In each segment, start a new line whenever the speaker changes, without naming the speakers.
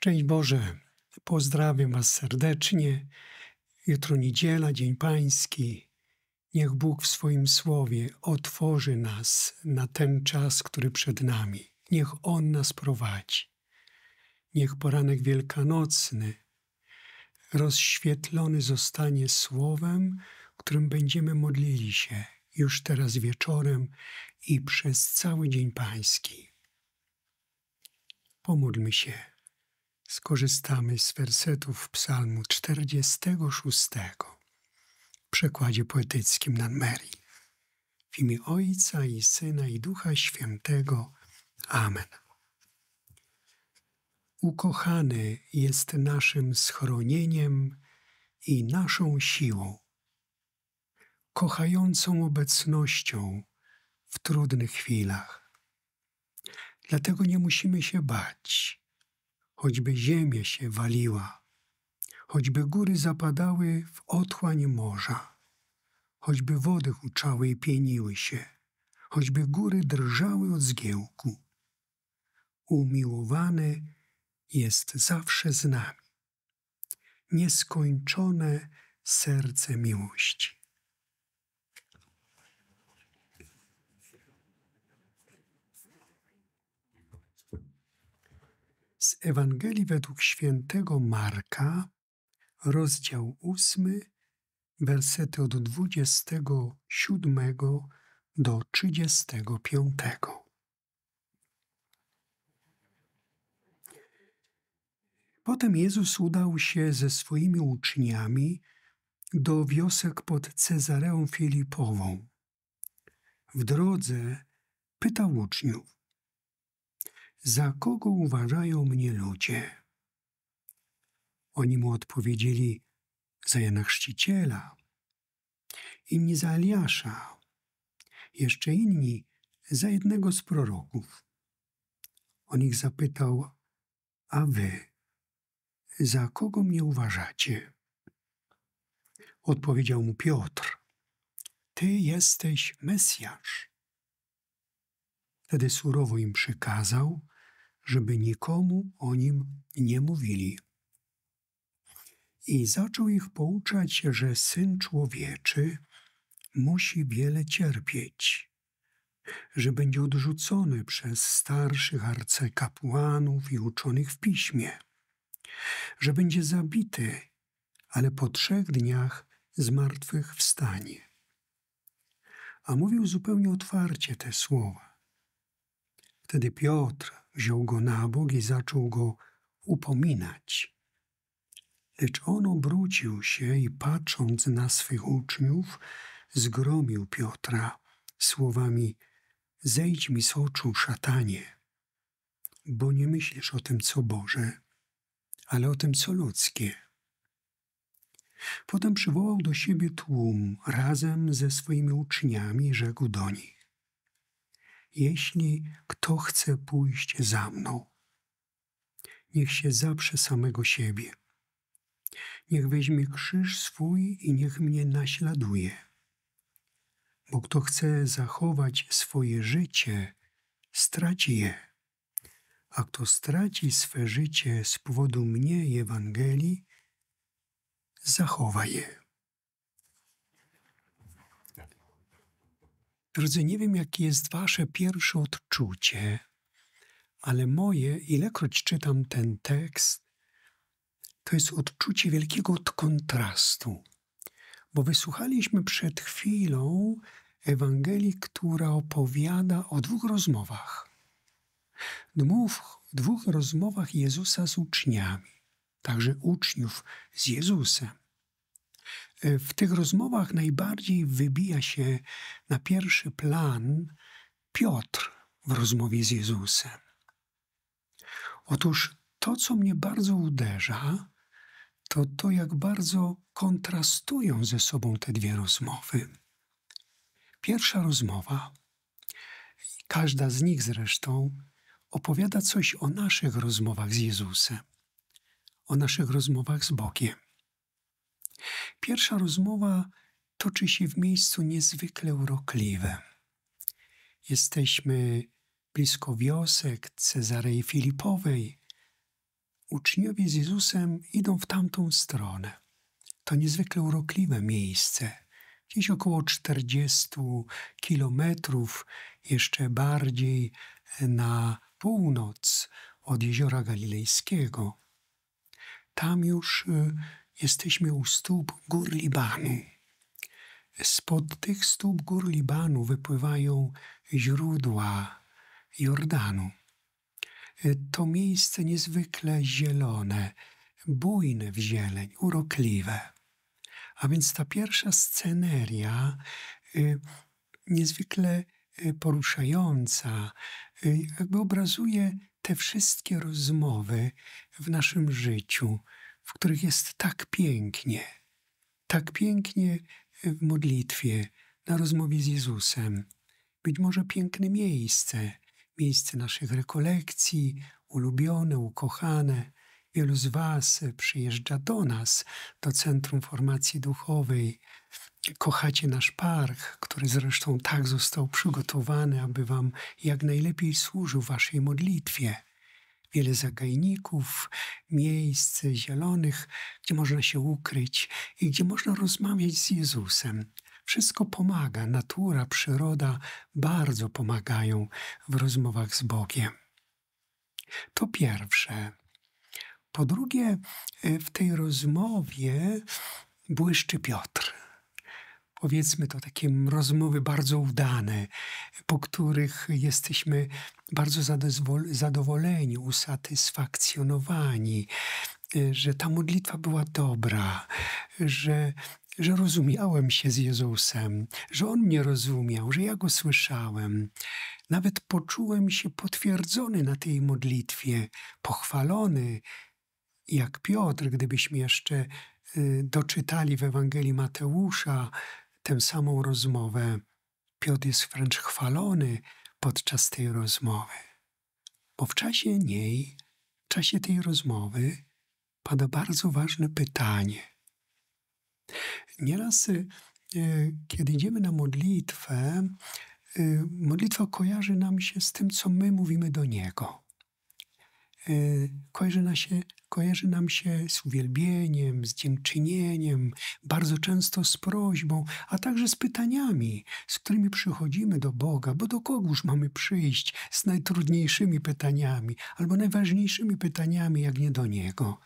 Szczęść Boże, pozdrawiam Was serdecznie. Jutro niedziela, Dzień Pański. Niech Bóg w swoim słowie otworzy nas na ten czas, który przed nami. Niech On nas prowadzi. Niech poranek wielkanocny rozświetlony zostanie słowem, którym będziemy modlili się już teraz wieczorem i przez cały dzień Pański. Pomódlmy się skorzystamy z wersetów psalmu 46 w przekładzie poetyckim na Mary. W imię Ojca i Syna i Ducha Świętego. Amen. Ukochany jest naszym schronieniem i naszą siłą, kochającą obecnością w trudnych chwilach. Dlatego nie musimy się bać choćby ziemia się waliła, choćby góry zapadały w otchłań morza, choćby wody huczały i pieniły się, choćby góry drżały od zgiełku. Umiłowany jest zawsze z nami. Nieskończone serce miłości. z Ewangelii według świętego Marka, rozdział 8, wersety od 27 do 35. Potem Jezus udał się ze swoimi uczniami do wiosek pod Cezareą Filipową. W drodze pytał uczniów: za kogo uważają mnie ludzie? Oni mu odpowiedzieli, za Jana Chrzciciela, inni za Eliasza, jeszcze inni za jednego z proroków. On ich zapytał, a wy, za kogo mnie uważacie? Odpowiedział mu Piotr, ty jesteś Mesjasz. Wtedy surowo im przykazał, żeby nikomu o nim nie mówili. I zaczął ich pouczać, że syn człowieczy musi wiele cierpieć, że będzie odrzucony przez starszych arcykapłanów i uczonych w piśmie, że będzie zabity, ale po trzech dniach wstanie. A mówił zupełnie otwarcie te słowa Wtedy Piotr wziął go na bok i zaczął go upominać. Lecz on obrócił się i patrząc na swych uczniów, zgromił Piotra słowami: Zejdź mi z oczu, szatanie, bo nie myślisz o tym, co Boże, ale o tym, co ludzkie. Potem przywołał do siebie tłum razem ze swoimi uczniami i rzekł do nich: jeśli kto chce pójść za mną, niech się zaprze samego siebie. Niech weźmie krzyż swój i niech mnie naśladuje. Bo kto chce zachować swoje życie, straci je. A kto straci swe życie z powodu mnie i Ewangelii, zachowa je. Drodzy, nie wiem, jakie jest Wasze pierwsze odczucie, ale moje, ilekroć czytam ten tekst, to jest odczucie wielkiego kontrastu, bo wysłuchaliśmy przed chwilą Ewangelii, która opowiada o dwóch rozmowach. Dmów, dwóch rozmowach Jezusa z uczniami, także uczniów z Jezusem. Y, w tych rozmowach najbardziej wybija się na pierwszy plan Piotr w rozmowie z Jezusem. Otóż to, co mnie bardzo uderza, to to, jak bardzo kontrastują ze sobą te dwie rozmowy. Pierwsza rozmowa, każda z nich zresztą, opowiada coś o naszych rozmowach z Jezusem, o naszych rozmowach z Bogiem. Pierwsza rozmowa toczy się w miejscu niezwykle urokliwym. Jesteśmy blisko wiosek Cezarei Filipowej. Uczniowie z Jezusem idą w tamtą stronę. To niezwykle urokliwe miejsce. Gdzieś około 40 kilometrów, jeszcze bardziej na północ od jeziora galilejskiego. Tam już y, jesteśmy u stóp gór Libanu. Spod tych stóp gór Libanu wypływają źródła Jordanu. To miejsce niezwykle zielone, bujne w zieleń, urokliwe. A więc ta pierwsza sceneria, y, niezwykle y, poruszająca, y, jakby obrazuje te wszystkie rozmowy w naszym życiu, w których jest tak pięknie, tak pięknie e, w modlitwie, na rozmowie z Jezusem. Być może piękne miejsce, miejsce naszych rekolekcji, ulubione, ukochane. Wielu z Was e, przyjeżdża do nas, do Centrum Formacji Duchowej. Kochacie nasz park, który zresztą tak został przygotowany, aby Wam jak najlepiej służył Waszej modlitwie wiele zagajników, miejsc zielonych, gdzie można się ukryć i gdzie można rozmawiać z Jezusem. Wszystko pomaga, natura, przyroda bardzo pomagają w rozmowach z Bogiem. To pierwsze. Po drugie, e, w tej rozmowie błyszczy Piotr powiedzmy to takie rozmowy bardzo udane, po których jesteśmy bardzo zadowoleni, usatysfakcjonowani, y, że ta modlitwa była dobra, że że rozumiałem się z Jezusem, że On mnie rozumiał, że ja Go słyszałem. Nawet poczułem się potwierdzony na tej modlitwie, pochwalony, jak Piotr, gdybyśmy jeszcze y, doczytali w Ewangelii Mateusza, tę samą rozmowę. Piotr jest wręcz chwalony podczas tej rozmowy, bo w czasie niej, w czasie tej rozmowy pada bardzo ważne pytanie. Nieraz, y, kiedy idziemy na modlitwę, y, modlitwa kojarzy nam się z tym, co my mówimy do Niego. Y, kojarzy nam się kojarzy nam się z uwielbieniem, z dziękczynieniem, bardzo często z prośbą, a także z pytaniami, z którymi przychodzimy do Boga, bo do kogóż mamy przyjść z najtrudniejszymi pytaniami albo najważniejszymi pytaniami, jak nie do Niego.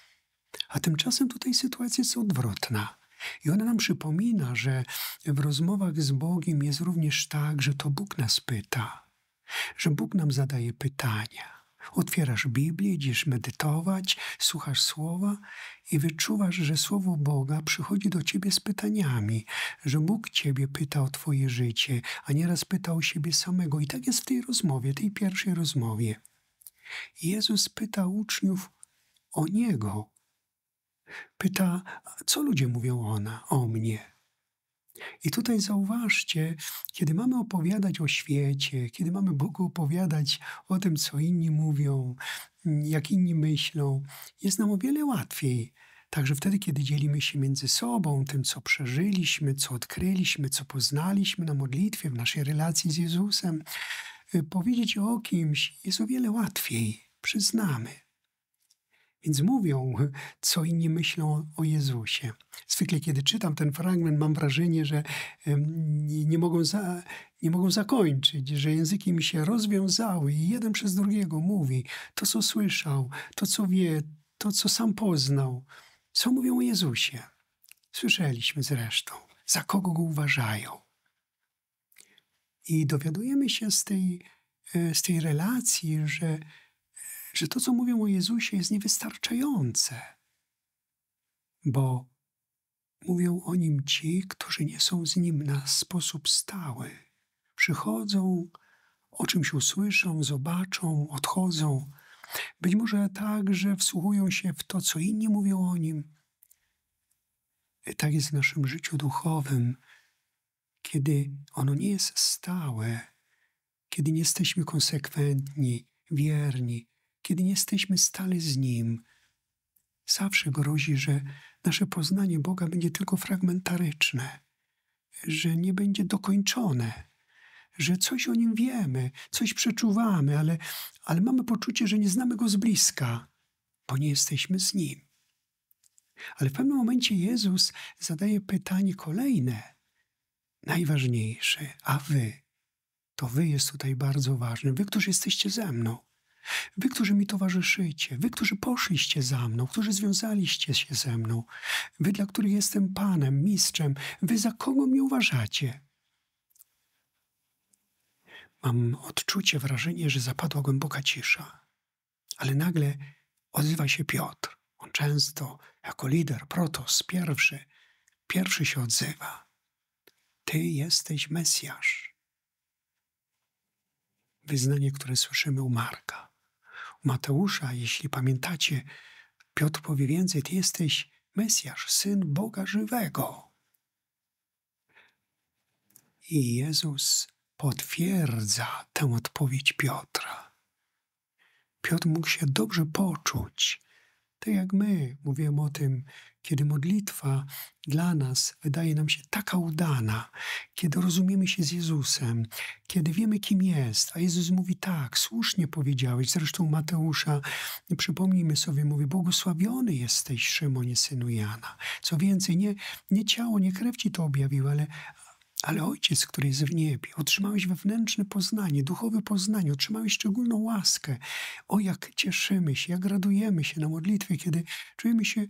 A tymczasem tutaj sytuacja jest odwrotna. I ona nam przypomina, że w rozmowach z Bogiem jest również tak, że to Bóg nas pyta, że Bóg nam zadaje pytania Otwierasz Biblię, idziesz medytować, słuchasz słowa i wyczuwasz, że słowo Boga przychodzi do ciebie z pytaniami, że Bóg ciebie pyta o twoje życie, a nieraz pyta o siebie samego. I tak jest w tej rozmowie, tej pierwszej rozmowie. Jezus pyta uczniów o Niego. Pyta, co ludzie mówią ona, o mnie. I tutaj zauważcie, kiedy mamy opowiadać o świecie, kiedy mamy Bogu opowiadać o tym, co inni mówią, mm, jak inni myślą, jest nam o wiele łatwiej. Także wtedy, kiedy dzielimy się między sobą tym, co przeżyliśmy, co odkryliśmy, co poznaliśmy na modlitwie, w naszej relacji z Jezusem, y, powiedzieć o kimś jest o wiele łatwiej, przyznamy. Więc mówią, co inni myślą o Jezusie. Zwykle, kiedy czytam ten fragment, mam wrażenie, że nie mogą, za, nie mogą zakończyć, że języki mi się rozwiązały i jeden przez drugiego mówi to, co słyszał, to, co wie, to, co sam poznał. Co mówią o Jezusie? Słyszeliśmy zresztą, za kogo go uważają. I dowiadujemy się z tej, e, z tej relacji, że że to, co mówią o Jezusie, jest niewystarczające, bo mówią o nim ci, którzy nie są z nim na sposób stały. Przychodzą, o czymś usłyszą, zobaczą, odchodzą. Być może tak, że wsłuchują się w to, co inni mówią o nim. Tak jest w naszym życiu duchowym, kiedy ono nie jest stałe, kiedy nie jesteśmy konsekwentni, wierni, kiedy nie jesteśmy stale z Nim, zawsze grozi, że nasze poznanie Boga będzie tylko fragmentaryczne, że nie będzie dokończone, że coś o Nim wiemy, coś przeczuwamy, ale, ale mamy poczucie, że nie znamy Go z bliska, bo nie jesteśmy z Nim. Ale w pewnym momencie Jezus zadaje pytanie kolejne, najważniejsze, a wy? To wy jest tutaj bardzo ważne, wy, którzy jesteście ze mną. Wy, którzy mi towarzyszycie, wy, którzy poszliście za mną, którzy związaliście się ze mną, wy, dla których jestem Panem, Mistrzem, wy za kogo mnie uważacie? Mam odczucie, wrażenie, że zapadła głęboka cisza, ale nagle odzywa się Piotr. On często, jako lider, protos, pierwszy, pierwszy się odzywa. Ty jesteś Mesjasz wyznanie, które słyszymy u Marka. Mateusza, jeśli pamiętacie, Piotr powie więcej, ty jesteś Mesjasz, Syn Boga Żywego. I Jezus potwierdza tę odpowiedź Piotra. Piotr mógł się dobrze poczuć, tak jak my, mówiłem o tym, kiedy modlitwa dla nas wydaje nam się taka udana, kiedy rozumiemy się z Jezusem, kiedy wiemy, kim jest, a Jezus mówi tak, słusznie powiedziałeś, zresztą Mateusza, przypomnijmy sobie, mówi, błogosławiony jesteś, Szymonie, synu Jana. Co więcej, nie, nie ciało, nie krew ci to objawiło ale ale Ojciec, który jest w niebie, otrzymałeś wewnętrzne poznanie, duchowe poznanie, otrzymałeś szczególną łaskę. O, jak cieszymy się, jak radujemy się na modlitwie, kiedy czujemy się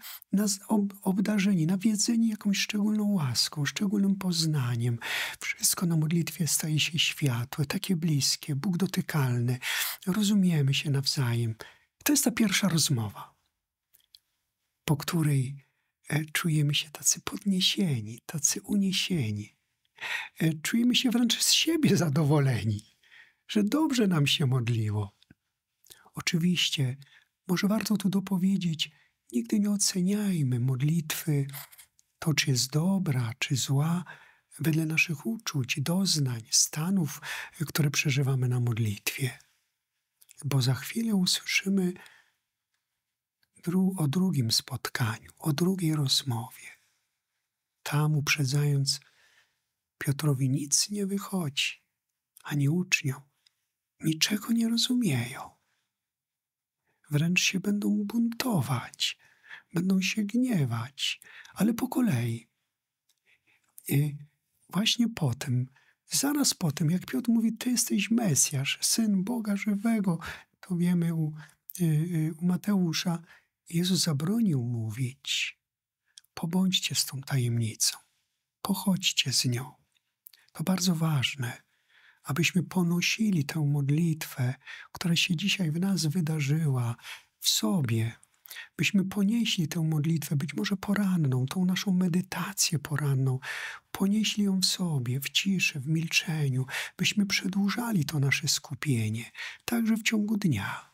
obdarzeni, nawiedzeni jakąś szczególną łaską, szczególnym poznaniem. Wszystko na modlitwie staje się światłe, takie bliskie, Bóg dotykalny. Rozumiemy się nawzajem. To jest ta pierwsza rozmowa, po której e, czujemy się tacy podniesieni, tacy uniesieni. E, czujemy się wręcz z siebie zadowoleni, że dobrze nam się modliło. Oczywiście, może warto tu dopowiedzieć, nigdy nie oceniajmy modlitwy, to czy jest dobra, czy zła, wedle naszych uczuć, doznań, stanów, które przeżywamy na modlitwie. Bo za chwilę usłyszymy dru o drugim spotkaniu, o drugiej rozmowie. Tam uprzedzając, Piotrowi nic nie wychodzi, ani uczniom. Niczego nie rozumieją. Wręcz się będą buntować, będą się gniewać, ale po kolei. I właśnie potem, zaraz po tym, jak Piotr mówi, Ty jesteś Mesjasz, Syn Boga Żywego, to wiemy u, y, y, u Mateusza, Jezus zabronił mówić. Pobądźcie z tą tajemnicą, pochodźcie z nią. To bardzo ważne, abyśmy ponosili tę modlitwę, która się dzisiaj w nas wydarzyła, w sobie, byśmy ponieśli tę modlitwę, być może poranną, tą naszą medytację poranną, ponieśli ją w sobie, w ciszy, w milczeniu, byśmy przedłużali to nasze skupienie, także w ciągu dnia.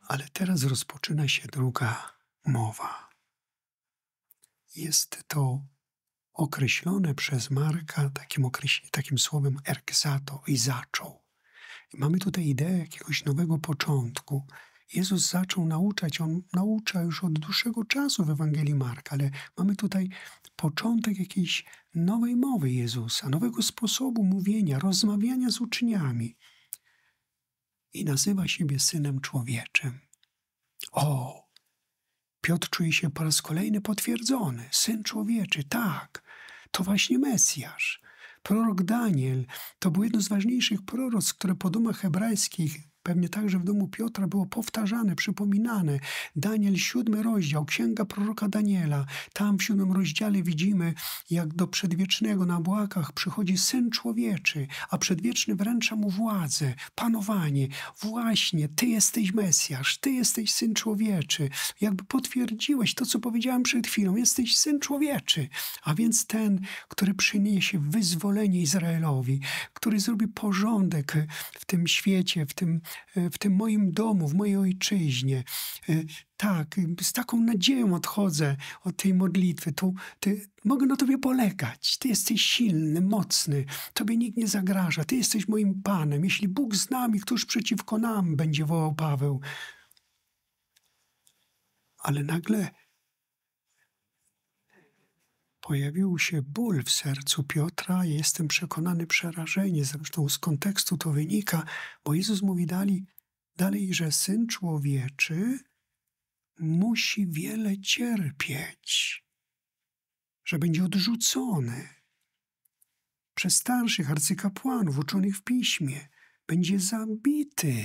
Ale teraz rozpoczyna się druga mowa. Jest to określone przez Marka takim, takim słowem erksato i zaczął. Mamy tutaj ideę jakiegoś nowego początku. Jezus zaczął nauczać, on naucza już od dłuższego czasu w Ewangelii Marka, ale mamy tutaj początek jakiejś nowej mowy Jezusa, nowego sposobu mówienia, rozmawiania z uczniami. I nazywa siebie synem człowieczym. O, Piotr czuje się po raz kolejny potwierdzony. Syn człowieczy, tak, to właśnie Mesjasz. Prorok Daniel to był jedno z ważniejszych proroc, które po dumach hebrajskich pewnie także w domu Piotra było powtarzane, przypominane. Daniel, siódmy rozdział, księga proroka Daniela. Tam w siódmym rozdziale widzimy, jak do przedwiecznego na błakach przychodzi syn człowieczy, a przedwieczny wręcza mu władzę, panowanie. Właśnie, ty jesteś Mesjasz, ty jesteś syn człowieczy. Jakby potwierdziłeś to, co powiedziałem przed chwilą, jesteś syn człowieczy, a więc ten, który przyniesie wyzwolenie Izraelowi, który zrobi porządek w tym świecie, w tym E, w tym moim domu, w mojej ojczyźnie. E, tak, z taką nadzieją odchodzę od tej modlitwy. Tu, ty, mogę na Tobie polegać. Ty jesteś silny, mocny. Tobie nikt nie zagraża. Ty jesteś moim Panem. Jeśli Bóg z nami, któż przeciwko nam, będzie wołał Paweł. Ale nagle Pojawił się ból w sercu Piotra, jestem przekonany, przerażenie, zresztą z kontekstu to wynika, bo Jezus mówi dalej, dalej że syn człowieczy musi wiele cierpieć, że będzie odrzucony przez starszych arcykapłanów uczonych w piśmie, będzie zabity,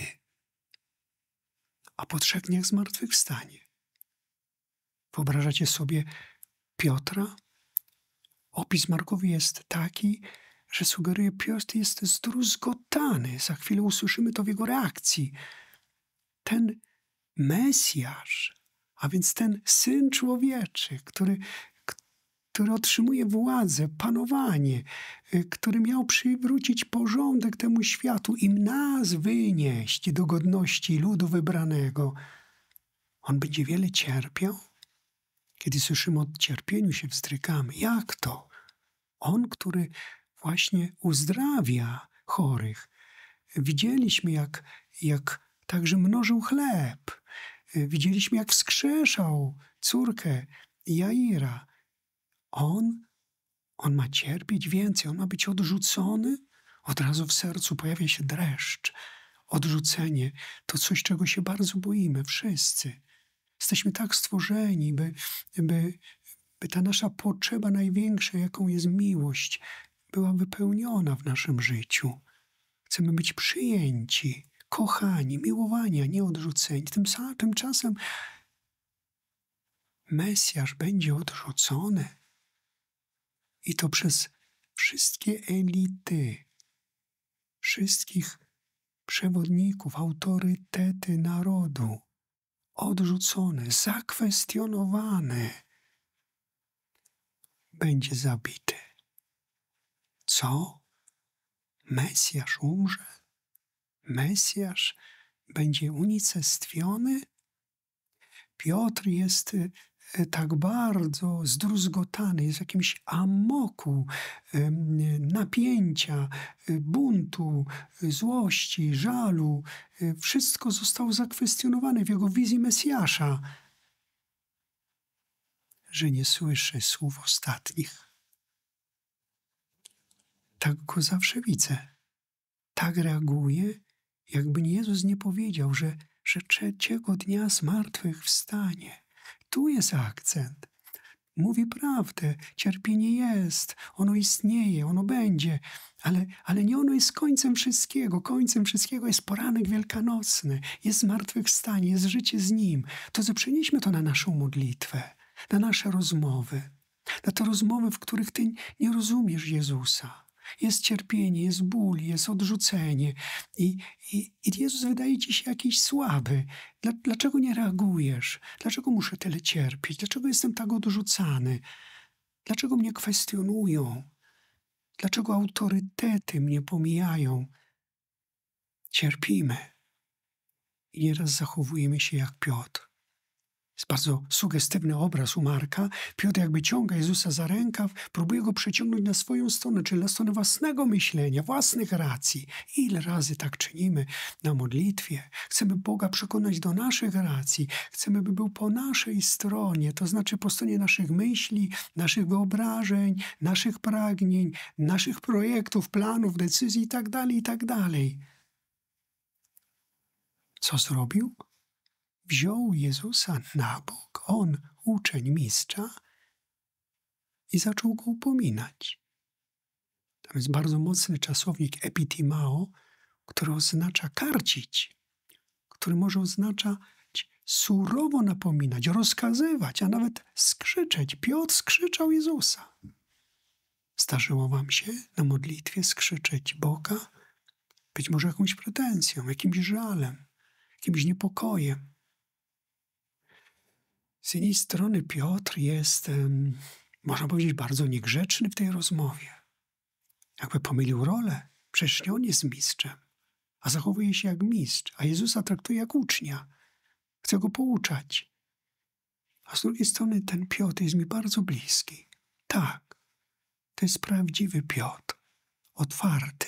a po trzech dniach zmartwychwstanie. Wyobrażacie sobie Piotra, Opis Markowi jest taki, że sugeruje, Piotr jest zdruzgotany. Za chwilę usłyszymy to w jego reakcji. Ten Mesjasz, a więc ten Syn Człowieczy, który, który otrzymuje władzę, panowanie, y, który miał przywrócić porządek temu światu, i nas wynieść do godności ludu wybranego. On będzie wiele cierpiał? Kiedy słyszymy o cierpieniu, się wstrykamy. Jak to? On, który właśnie uzdrawia chorych. Widzieliśmy, jak, jak także mnożył chleb. Widzieliśmy, jak wskrzeszał córkę Jaira. On, on ma cierpieć więcej, on ma być odrzucony. Od razu w sercu pojawia się dreszcz. Odrzucenie to coś, czego się bardzo boimy wszyscy. Jesteśmy tak stworzeni, by, by by ta nasza potrzeba największa, jaką jest miłość, była wypełniona w naszym życiu. Chcemy być przyjęci, kochani, miłowani, a nie odrzuceni. Tym samym, tymczasem Mesjasz będzie odrzucony. I to przez wszystkie elity, wszystkich przewodników, autorytety narodu, odrzucone, zakwestionowane będzie zabity. Co? Mesjasz umrze? Mesjasz będzie unicestwiony? Piotr jest y, y, tak bardzo zdruzgotany, jest w jakimś amoku napięcia, y, buntu, złości, żalu. Wszystko zostało zakwestionowane w jego wizji Mesjasza że nie słyszy słów ostatnich. Tak go zawsze widzę. Tak reaguje, jakby Jezus nie powiedział, że, że trzeciego dnia z martwych wstanie. Tu jest akcent. Mówi prawdę, cierpienie jest, ono istnieje, ono będzie, ale, ale nie ono jest końcem wszystkiego. Końcem wszystkiego jest poranek wielkanocny, jest zmartwychwstanie, jest życie z Nim. To, że przenieśmy to na naszą modlitwę na nasze rozmowy, na te rozmowy, w których Ty nie rozumiesz Jezusa. Jest cierpienie, jest ból, jest odrzucenie i, i, i Jezus wydaje Ci się jakiś słaby. Dla, dlaczego nie reagujesz? Dlaczego muszę tyle cierpieć? Dlaczego jestem tak odrzucany? Dlaczego mnie kwestionują? Dlaczego autorytety mnie pomijają? Cierpimy. I nieraz zachowujemy się jak Piotr. Jest bardzo sugestywny obraz u Marka. Piotr jakby ciąga Jezusa za rękaw, próbuje go przeciągnąć na swoją stronę, czyli na stronę własnego myślenia, własnych racji. Ile razy tak czynimy na modlitwie? Chcemy Boga przekonać do naszych racji. Chcemy, by był po naszej stronie, to znaczy po stronie naszych myśli, naszych wyobrażeń, naszych pragnień, naszych projektów, planów, decyzji itd., tak itd. Tak Co zrobił? wziął Jezusa na bok, on, uczeń mistrza, i zaczął go upominać. Tam jest bardzo mocny czasownik epitimao, który oznacza karcić, który może oznaczać surowo napominać, rozkazywać, a nawet skrzyczeć. Piotr skrzyczał Jezusa. Starzyło wam się na modlitwie skrzyczeć Boga? Być może jakąś pretensją, jakimś żalem, jakimś niepokojem. Z jednej strony Piotr jest, można powiedzieć, bardzo niegrzeczny w tej rozmowie. Jakby pomylił rolę. Przecież nie on jest mistrzem, a zachowuje się jak mistrz, a Jezusa traktuje jak ucznia. Chce go pouczać. A z drugiej strony ten Piotr jest mi bardzo bliski. Tak, to jest prawdziwy Piotr, otwarty.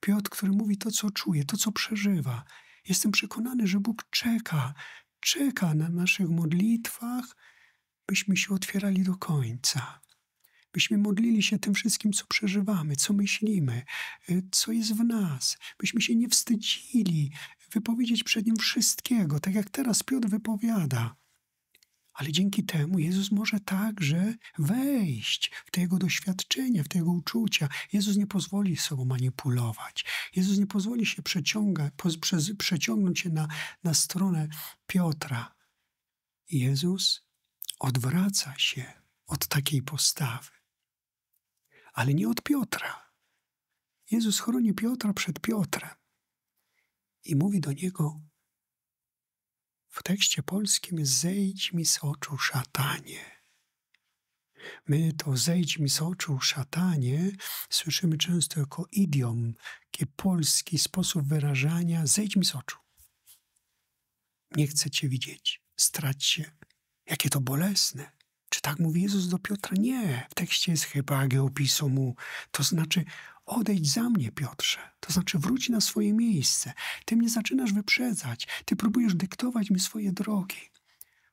Piotr, który mówi to, co czuje, to, co przeżywa. Jestem przekonany, że Bóg czeka czeka na naszych modlitwach, byśmy się otwierali do końca. Byśmy modlili się tym wszystkim, co przeżywamy, co myślimy, y, co jest w nas. Byśmy się nie wstydzili wypowiedzieć przed Nim wszystkiego, tak jak teraz Piotr wypowiada ale dzięki temu Jezus może także wejść w te jego doświadczenia, w te jego uczucia. Jezus nie pozwoli sobą manipulować. Jezus nie pozwoli się przeciąga, przez, przeciągnąć się na, na stronę Piotra. Jezus odwraca się od takiej postawy, ale nie od Piotra. Jezus chroni Piotra przed Piotrem i mówi do niego: w tekście polskim zejdź mi z oczu szatanie. My to zejdź mi z oczu szatanie słyszymy często jako idiom, taki polski sposób wyrażania zejdź mi z oczu. Nie chcę cię widzieć, strać się. Jakie to bolesne. Czy tak mówi Jezus do Piotra? Nie. W tekście jest chyba geopisu mu. To znaczy Odejdź za mnie, Piotrze, to znaczy wróć na swoje miejsce. Ty mnie zaczynasz wyprzedzać, ty próbujesz dyktować mi swoje drogi.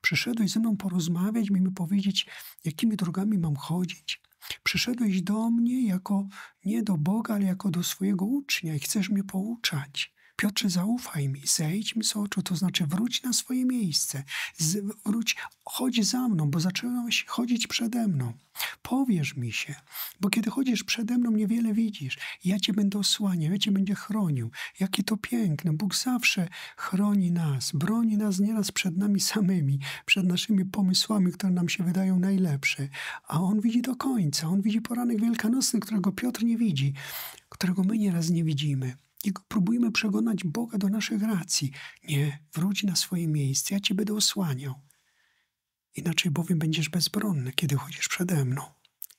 Przyszedłeś ze mną porozmawiać, mi powiedzieć, jakimi drogami mam chodzić. Przyszedłeś do mnie jako nie do Boga, ale jako do swojego ucznia i chcesz mnie pouczać. Piotrze, zaufaj mi, zejdź mi z oczu, to znaczy wróć na swoje miejsce, wróć, chodź za mną, bo zacząłeś chodzić przede mną. Powierz mi się, bo kiedy chodzisz przede mną, niewiele widzisz. Ja Cię będę osłaniał, ja Cię będę chronił. Jakie to piękne. Bóg zawsze chroni nas, broni nas nieraz przed nami samymi, przed naszymi pomysłami, które nam się wydają najlepsze. A On widzi do końca, On widzi poranek wielkanocny, którego Piotr nie widzi, którego my nieraz nie widzimy. Nie próbujmy przegonać Boga do naszych racji. Nie, wróć na swoje miejsce, ja Cię będę osłaniał. Inaczej bowiem będziesz bezbronny, kiedy chodzisz przede mną.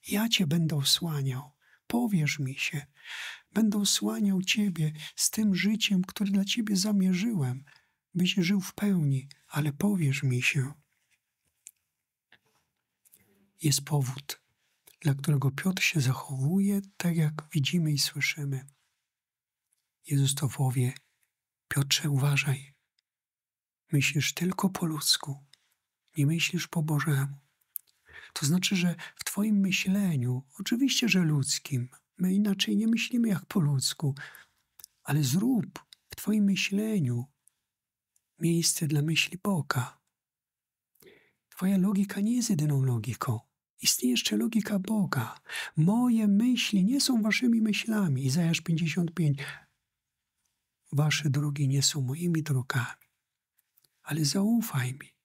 Ja Cię będę osłaniał, powierz mi się. Będę osłaniał Ciebie z tym życiem, które dla Ciebie zamierzyłem, byś żył w pełni, ale powierz mi się. Jest powód, dla którego Piotr się zachowuje tak, jak widzimy i słyszymy. Jezus to powie: Piotrze, uważaj. Myślisz tylko po ludzku, nie myślisz po Bożemu. To znaczy, że w Twoim myśleniu, oczywiście, że ludzkim, my inaczej nie myślimy jak po ludzku, ale zrób w Twoim myśleniu miejsce dla myśli Boga. Twoja logika nie jest jedyną logiką. Istnieje jeszcze logika Boga. Moje myśli nie są waszymi myślami. Izajasz 55. Wasze drogi nie są moimi drogami, ale zaufaj mi,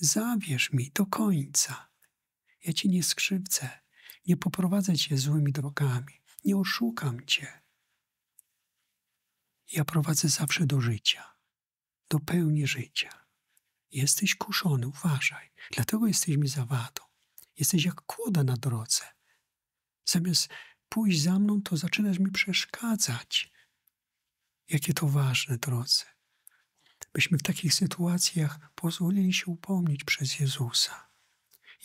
zawierz mi do końca. Ja Cię nie skrzywdzę, nie poprowadzę Cię złymi drogami, nie oszukam Cię. Ja prowadzę zawsze do życia, do pełni życia. Jesteś kuszony, uważaj, dlatego jesteś mi zawadą. Jesteś jak kłoda na drodze. Zamiast pójść za mną, to zaczynasz mi przeszkadzać. Jakie to ważne, drodzy, byśmy w takich sytuacjach pozwolili się upomnieć przez Jezusa.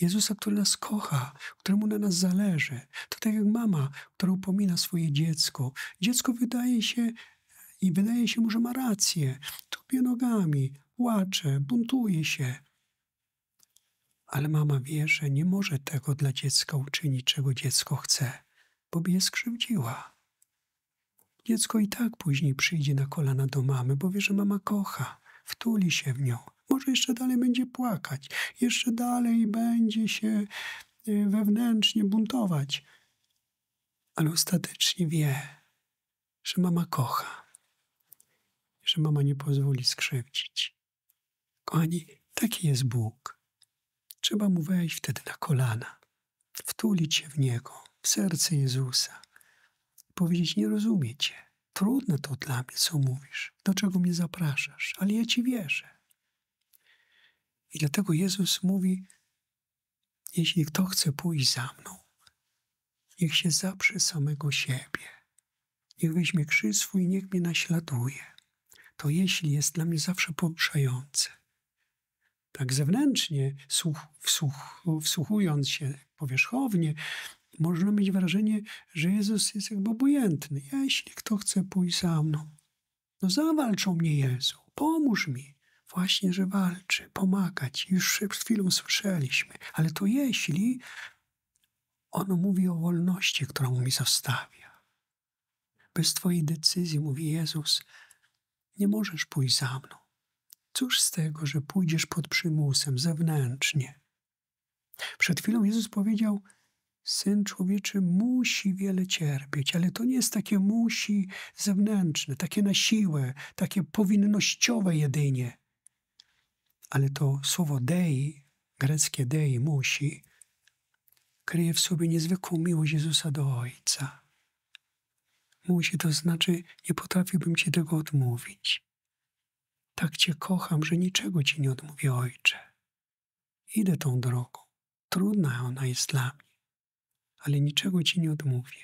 Jezusa, który nas kocha, któremu na nas zależy. To tak jak mama, która upomina swoje dziecko. Dziecko wydaje się i wydaje się mu, że ma rację. Tupie nogami, płacze, buntuje się. Ale mama wie, że nie może tego dla dziecka uczynić, czego dziecko chce, bo by je skrzywdziła. Dziecko i tak później przyjdzie na kolana do mamy, bo wie, że mama kocha, wtuli się w nią. Może jeszcze dalej będzie płakać, jeszcze dalej będzie się y, wewnętrznie buntować, ale ostatecznie wie, że mama kocha, że mama nie pozwoli skrzywdzić. Kochani, taki jest Bóg. Trzeba mu wejść wtedy na kolana, wtulić się w niego, w serce Jezusa powiedzieć, nie rozumie cię. Trudne to dla mnie, co mówisz, do czego mnie zapraszasz, ale ja ci wierzę. I dlatego Jezus mówi, jeśli kto chce pójść za mną, niech się zaprze samego siebie, niech weźmie krzyż swój, niech mnie naśladuje. To jeśli jest dla mnie zawsze poruszające. Tak zewnętrznie, wsłuchując się powierzchownie, można mieć wrażenie, że Jezus jest jakby obojętny. Jeśli kto chce pójść za mną, no zawalcz o mnie Jezu, pomóż mi. Właśnie, że walczy, pomagać. Już przed chwilą słyszeliśmy. Ale to jeśli, ono mówi o wolności, którą mi zostawia. Bez Twojej decyzji, mówi Jezus, nie możesz pójść za mną. Cóż z tego, że pójdziesz pod przymusem zewnętrznie? Przed chwilą Jezus powiedział, Syn człowieczy musi wiele cierpieć, ale to nie jest takie musi zewnętrzne, takie na siłę, takie powinnościowe jedynie. Ale to słowo dei, greckie dei, musi, kryje w sobie niezwykłą miłość Jezusa do Ojca. Musi, to znaczy, nie potrafiłbym Ci tego odmówić. Tak Cię kocham, że niczego Ci nie odmówię, Ojcze. Idę tą drogą. Trudna ona jest dla mnie ale niczego ci nie odmówię.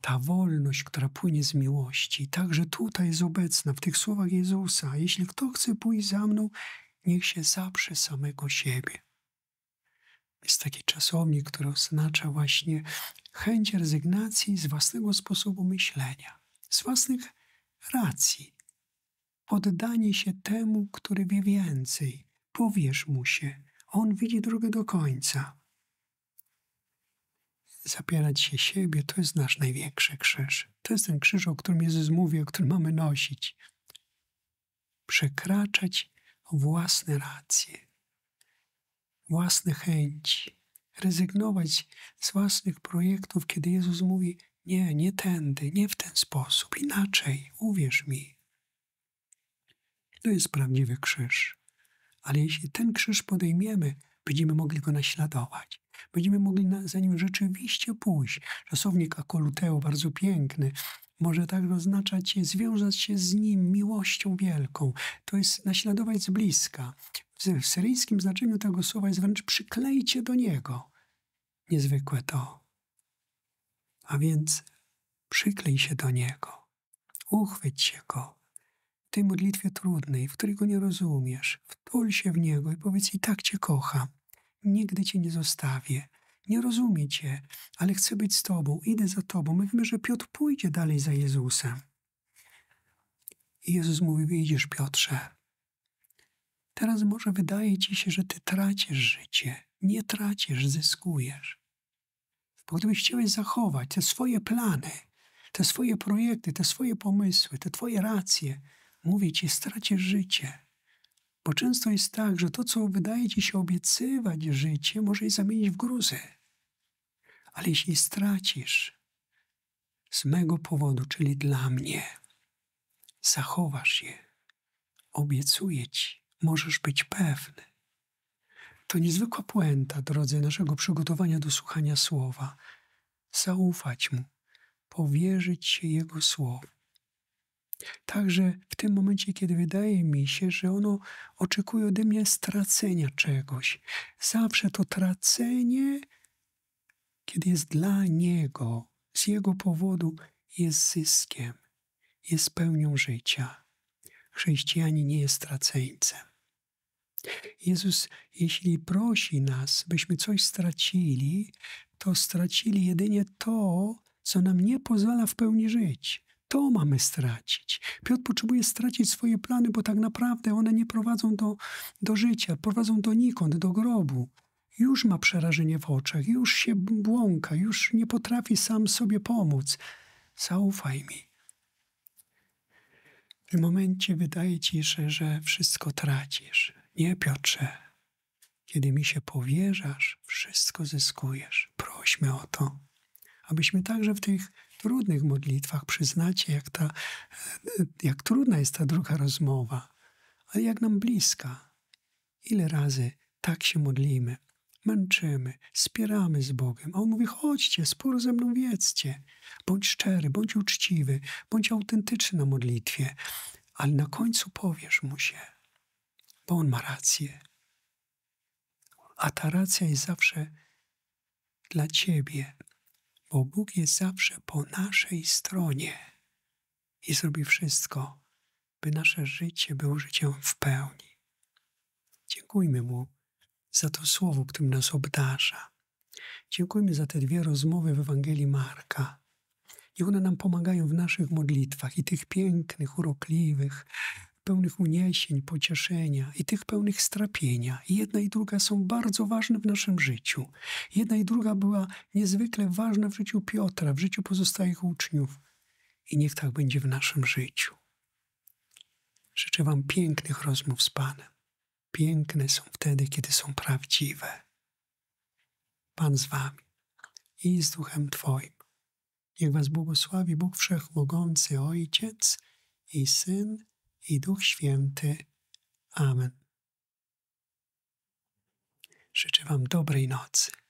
Ta wolność, która płynie z miłości, także tutaj jest obecna w tych słowach Jezusa. Jeśli kto chce pójść za mną, niech się zaprze samego siebie. Jest taki czasownik, który oznacza właśnie chęć rezygnacji z własnego sposobu myślenia, z własnych racji. Poddanie się temu, który wie więcej. Powierz mu się. On widzi drogę do końca zapierać się siebie, to jest nasz największy krzyż. To jest ten krzyż, o którym Jezus mówi, o którym mamy nosić. Przekraczać własne racje, własne chęci, rezygnować z własnych projektów, kiedy Jezus mówi: Nie, nie tędy, nie w ten sposób, inaczej, uwierz mi. To jest prawdziwy krzyż. Ale jeśli ten krzyż podejmiemy, będziemy mogli go naśladować będziemy mogli na, za nim rzeczywiście pójść. Czasownik akoluteo, bardzo piękny, może tak oznaczać, związać się z nim miłością wielką. To jest naśladować z bliska. W, w syryjskim znaczeniu tego słowa jest wręcz przyklejcie do niego. Niezwykłe to. A więc przyklej się do niego, uchwyć się go. W tej modlitwie trudnej, w której go nie rozumiesz, wtul się w niego i powiedz: I tak cię kocham nigdy Cię nie zostawię. Nie rozumie Cię, ale chcę być z Tobą, idę za Tobą. Mówimy, że Piotr pójdzie dalej za Jezusem. I Jezus mówi, wyjdziesz Piotrze, teraz może wydaje Ci się, że Ty tracisz życie. Nie tracisz, zyskujesz. Bo gdybyś chciałeś zachować te swoje plany, te swoje projekty, te swoje pomysły, te Twoje racje, mówię Ci, stracisz życie bo często jest tak, że to, co wydaje ci się obiecywać życie, się zamienić w gruzę. Ale jeśli stracisz z mego powodu, czyli dla mnie, zachowasz je, obiecuję ci, możesz być pewny. To niezwykła puenta, drodzy, naszego przygotowania do słuchania słowa. Zaufać mu, powierzyć się jego słowu. Także w tym momencie, kiedy wydaje mi się, że ono oczekuje ode mnie stracenia czegoś, zawsze to tracenie, kiedy jest dla niego, z jego powodu, jest zyskiem, jest pełnią życia. Chrześcijanin nie jest straceńcem. Jezus, jeśli prosi nas, byśmy coś stracili, to stracili jedynie to, co nam nie pozwala w pełni żyć. To mamy stracić. Piotr potrzebuje stracić swoje plany, bo tak naprawdę one nie prowadzą do, do życia, prowadzą donikąd, do grobu. Już ma przerażenie w oczach, już się błąka, już nie potrafi sam sobie pomóc. Zaufaj mi. W tym momencie wydaje ci się, że wszystko tracisz. Nie, Piotrze. Kiedy mi się powierzasz, wszystko zyskujesz. Prośmy o to, abyśmy także w tych trudnych modlitwach przyznacie, jak, ta, jak trudna jest ta druga rozmowa, ale jak nam bliska. Ile razy tak się modlimy, męczymy, spieramy z Bogiem, a On mówi, chodźcie, sporo ze mną wiedzcie. Bądź szczery, bądź uczciwy, bądź autentyczny na modlitwie, ale na końcu powiesz Mu się, bo On ma rację. A ta racja jest zawsze dla Ciebie, bo Bóg jest zawsze po naszej stronie i zrobi wszystko, by nasze życie było życiem w pełni. Dziękujmy Mu za to słowo, którym nas obdarza. Dziękujmy za te dwie rozmowy w Ewangelii Marka. I one nam pomagają w naszych modlitwach i tych pięknych, urokliwych, pełnych uniesień, pocieszenia i tych pełnych strapienia. I jedna i druga są bardzo ważne w naszym życiu. Jedna i druga była niezwykle ważna w życiu Piotra, w życiu pozostałych uczniów. I niech tak będzie w naszym życiu. Życzę Wam pięknych rozmów z Panem. Piękne są wtedy, kiedy są prawdziwe. Pan z Wami i z Duchem Twoim. Niech Was błogosławi Bóg Wszechmogący, Ojciec i Syn i Duch Święty. Amen. Życzę Wam dobrej nocy.